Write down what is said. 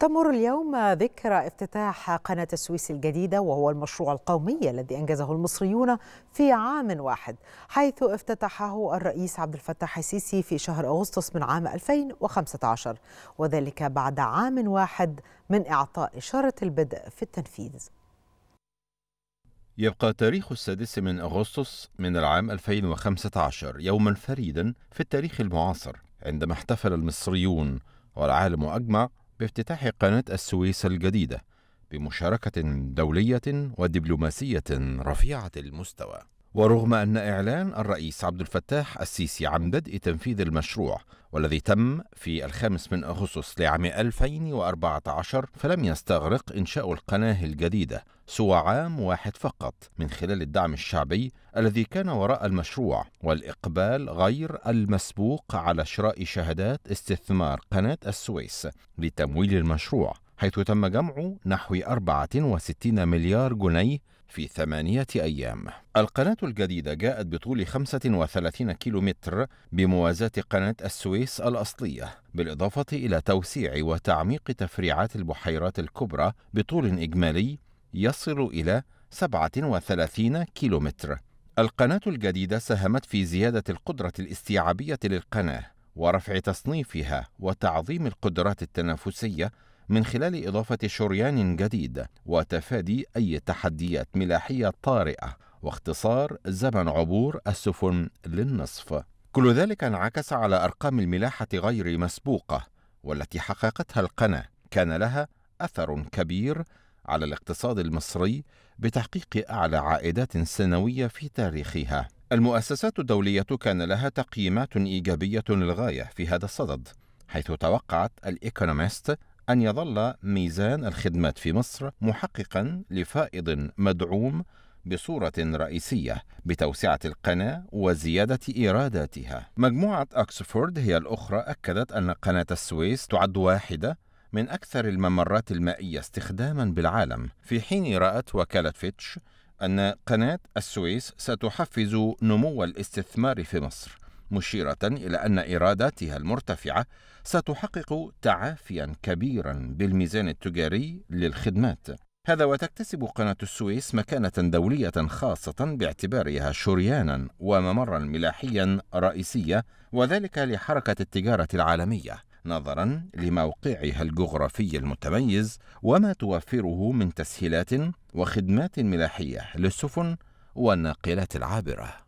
تمر اليوم ذكرى افتتاح قناة السويس الجديدة وهو المشروع القومي الذي أنجزه المصريون في عام واحد حيث افتتحه الرئيس عبد الفتاح السيسي في شهر أغسطس من عام 2015 وذلك بعد عام واحد من إعطاء إشارة البدء في التنفيذ يبقى تاريخ السادس من أغسطس من العام 2015 يوما فريدا في التاريخ المعاصر عندما احتفل المصريون والعالم أجمع بافتتاح قناة السويس الجديدة بمشاركة دولية ودبلوماسية رفيعة المستوى ورغم أن إعلان الرئيس عبد الفتاح السيسي عن بدء تنفيذ المشروع والذي تم في الخامس من أغسطس لعام 2014 فلم يستغرق إنشاء القناة الجديدة سوى عام واحد فقط من خلال الدعم الشعبي الذي كان وراء المشروع والإقبال غير المسبوق على شراء شهادات استثمار قناة السويس لتمويل المشروع حيث تم جمع نحو 64 مليار جنيه في ثمانية أيام القناة الجديدة جاءت بطول 35 كيلومتر بموازاة قناة السويس الأصلية بالإضافة إلى توسيع وتعميق تفريعات البحيرات الكبرى بطول إجمالي يصل إلى 37 كيلومتر القناة الجديدة ساهمت في زيادة القدرة الاستيعابية للقناة ورفع تصنيفها وتعظيم القدرات التنافسية من خلال إضافة شريان جديد وتفادي أي تحديات ملاحية طارئة واختصار زمن عبور السفن للنصف. كل ذلك انعكس على أرقام الملاحة غير مسبوقة والتي حققتها القناة، كان لها أثر كبير على الاقتصاد المصري بتحقيق أعلى عائدات سنوية في تاريخها. المؤسسات الدولية كان لها تقييمات إيجابية للغاية في هذا الصدد، حيث توقعت الإيكونومست أن يظل ميزان الخدمات في مصر محققا لفائض مدعوم بصورة رئيسية بتوسعة القناة وزيادة إيراداتها. مجموعة أكسفورد هي الأخرى أكدت أن قناة السويس تعد واحدة من أكثر الممرات المائية استخداما بالعالم، في حين رأت وكالة فيتش أن قناة السويس ستحفز نمو الاستثمار في مصر. مشيرة إلى أن إيراداتها المرتفعة ستحقق تعافيا كبيرا بالميزان التجاري للخدمات هذا وتكتسب قناة السويس مكانة دولية خاصة باعتبارها شريانا وممرا ملاحيا رئيسية وذلك لحركة التجارة العالمية نظرا لموقعها الجغرافي المتميز وما توفره من تسهيلات وخدمات ملاحية للسفن والناقلات العابره